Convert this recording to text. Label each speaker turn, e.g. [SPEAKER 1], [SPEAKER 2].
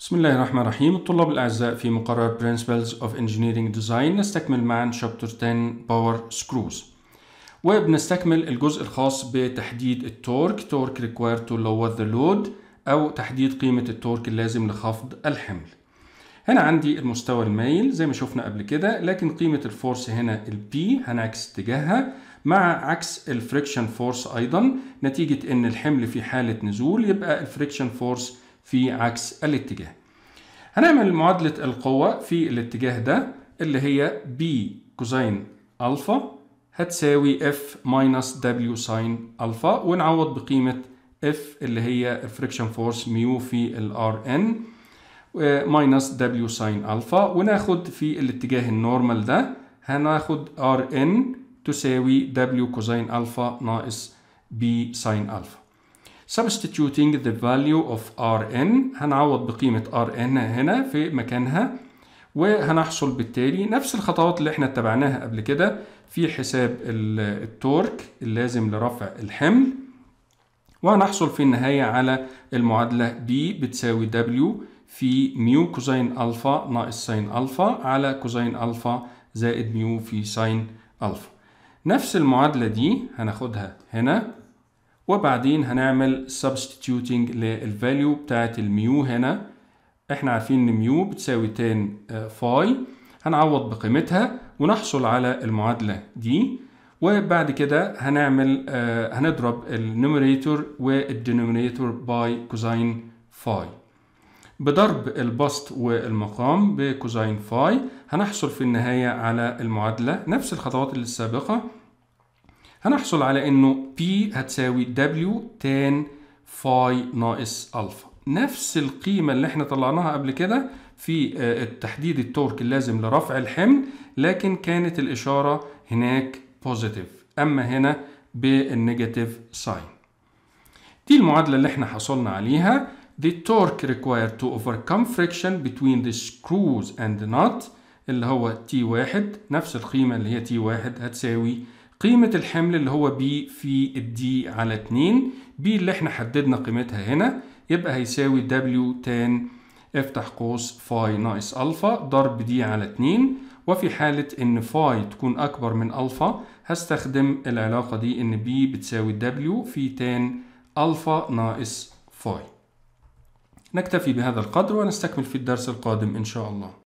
[SPEAKER 1] بسم الله الرحمن الرحيم الطلاب الأعزاء في مقرر Principles of Engineering Design نستكمل معا Chapter 10 Power Screws وبنستكمل الجزء الخاص بتحديد التورك تورك required to lower the load أو تحديد قيمة التورك اللازم لخفض الحمل هنا عندي المستوى المايل زي ما شفنا قبل كده لكن قيمة الفورس هنا البي هنعكس اتجاهها مع عكس الفريكشن فورس أيضا نتيجة إن الحمل في حالة نزول يبقى الفريكشن فورس في عكس الاتجاه هنعمل معادلة القوة في الاتجاه ده اللي هي B كوزين ألفا هتساوي F ماينس W ساين ألفا ونعوض بقيمة F اللي هي الفريكشن فورس ميو في ال RN ماينس آه، W ساين ألفا وناخد في الاتجاه النورمال ده هناخد RN تساوي W كوزين ألفا ناقص B ساين ألفا substituting the value of Rn هنعوض بقيمة Rn هنا في مكانها وهنحصل بالتالي نفس الخطوات اللي احنا اتبعناها قبل كده في حساب التورك اللازم لرفع الحمل وهنحصل في النهاية على المعادلة B بتساوي W في ميو كوزين ألفا ناقص ساين ألفا على كوزين ألفا زائد ميو في ساين ألفا نفس المعادلة دي هناخدها هنا وبعدين هنعمل substituting للفاليو بتاعت الميو هنا احنا عارفين ان ميو بتساوي تان فاي آه، هنعوض بقيمتها ونحصل على المعادلة دي وبعد كده هنعمل آه، هنضرب النوميريتور والدينوميريتور باي كوزين فاي بضرب البسط والمقام بكوزين فاي هنحصل في النهاية على المعادلة نفس الخطوات السابقة هنحصل على انه P هتساوي W تان فاي ناقص الفا نفس القيمة اللي احنا طلعناها قبل كده في آه، تحديد التورك اللازم لرفع الحمل لكن كانت الإشارة هناك بوزيتيف أما هنا بالنيجاتيف ساين دي المعادلة اللي احنا حصلنا عليها the torque required to overcome friction between the screws and the nut اللي هو T1 نفس القيمة اللي هي T1 هتساوي قيمة الحمل اللي هو بي في الدي على 2 بي اللي احنا حددنا قيمتها هنا يبقى هيساوي دبليو تان افتح قوس فاي ناقص ألفا ضرب دي على 2 وفي حالة إن فاي تكون أكبر من ألفا هستخدم العلاقة دي إن بي بتساوي دبليو في تان ألفا ناقص فاي نكتفي بهذا القدر ونستكمل في الدرس القادم إن شاء الله